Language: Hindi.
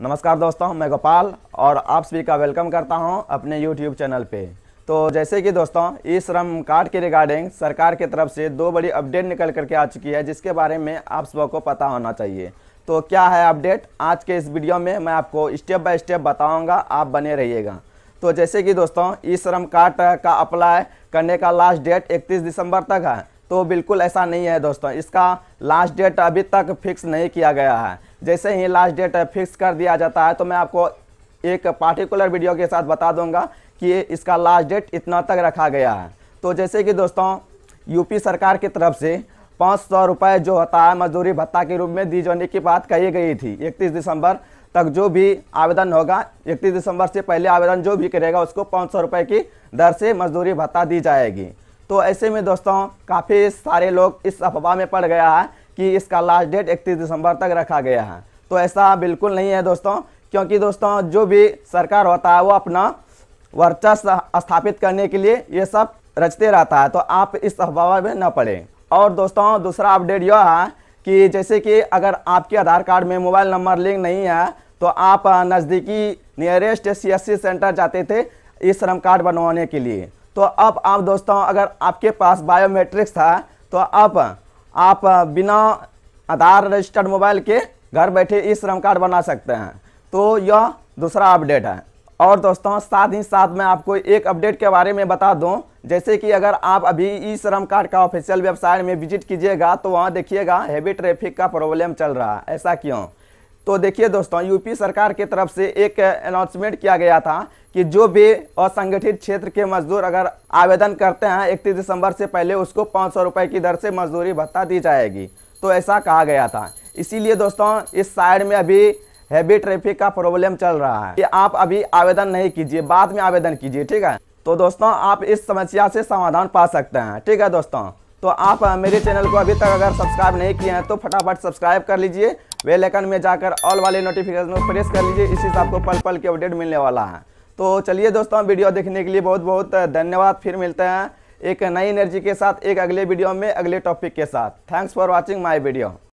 नमस्कार दोस्तों मैं गोपाल और आप सभी का वेलकम करता हूं अपने यूट्यूब चैनल पे तो जैसे कि दोस्तों ई श्रम कार्ड के रिगार्डिंग सरकार की तरफ से दो बड़ी अपडेट निकल करके आ चुकी है जिसके बारे में आप सबको पता होना चाहिए तो क्या है अपडेट आज के इस वीडियो में मैं आपको स्टेप बाय स्टेप बताऊँगा आप बने रहिएगा तो जैसे कि दोस्तों ई श्रम कार्ड का अप्लाई करने का लास्ट डेट इकतीस दिसंबर तक है तो बिल्कुल ऐसा नहीं है दोस्तों इसका लास्ट डेट अभी तक फिक्स नहीं किया गया है जैसे ही लास्ट डेट फिक्स कर दिया जाता है तो मैं आपको एक पार्टिकुलर वीडियो के साथ बता दूंगा कि इसका लास्ट डेट इतना तक रखा गया है तो जैसे कि दोस्तों यूपी सरकार की तरफ से पाँच सौ रुपये जो होता है मजदूरी भत्ता के रूप में दी जाने की बात कही गई थी इकतीस दिसंबर तक जो भी आवेदन होगा इकतीस दिसंबर से पहले आवेदन जो भी करेगा उसको पाँच सौ रुपये की दर से मजदूरी भत्ता दी जाएगी तो ऐसे में दोस्तों काफ़ी सारे लोग इस अफवाह में पड़ गया है कि इसका लास्ट डेट इकतीस दिसंबर तक रखा गया है तो ऐसा बिल्कुल नहीं है दोस्तों क्योंकि दोस्तों जो भी सरकार होता है वो अपना वर्चस्व स्थापित करने के लिए ये सब रचते रहता है तो आप इस अफवाह में न पड़े और दोस्तों दूसरा अपडेट यह है कि जैसे कि अगर आपके आधार कार्ड में मोबाइल नंबर लिंक नहीं है तो आप नज़दीकी नियरेस्ट सी सेंटर जाते थे इस श्रम कार्ड बनवाने के लिए तो अब आप दोस्तों अगर आपके पास बायोमेट्रिक्स था तो अब आप बिना आधार रजिस्टर्ड मोबाइल के घर बैठे ई श्रम कार्ड बना सकते हैं तो यह दूसरा अपडेट है और दोस्तों साथ ही साथ मैं आपको एक अपडेट के बारे में बता दूं जैसे कि अगर आप अभी ई श्रम कार्ड का ऑफिशियल वेबसाइट में विजिट कीजिएगा तो वहाँ देखिएगा हैवी ट्रैफिक का प्रॉब्लम चल रहा है ऐसा क्यों तो देखिए दोस्तों यूपी सरकार की तरफ से एक अनाउंसमेंट किया गया था कि जो भी असंगठित क्षेत्र के मजदूर अगर आवेदन करते हैं इकतीस दिसंबर से पहले उसको पाँच सौ रुपये की दर से मजदूरी भत्ता दी जाएगी तो ऐसा कहा गया था इसीलिए दोस्तों इस साइड में अभी हैवी ट्रैफिक का प्रॉब्लम चल रहा है कि आप अभी आवेदन नहीं कीजिए बाद में आवेदन कीजिए ठीक है तो दोस्तों आप इस समस्या से समाधान पा सकते हैं ठीक है दोस्तों तो आप मेरे चैनल को अभी तक अगर सब्सक्राइब नहीं किए हैं तो फटाफट सब्सक्राइब कर लीजिए वे आइकन में जाकर ऑल वाले नोटिफिकेशन को प्रेस कर लीजिए इसी से आपको पल पल के अपडेट मिलने वाला है तो चलिए दोस्तों वीडियो देखने के लिए बहुत बहुत धन्यवाद फिर मिलते हैं एक नई एनर्जी के साथ एक अगले वीडियो में अगले टॉपिक के साथ thanks for watching my video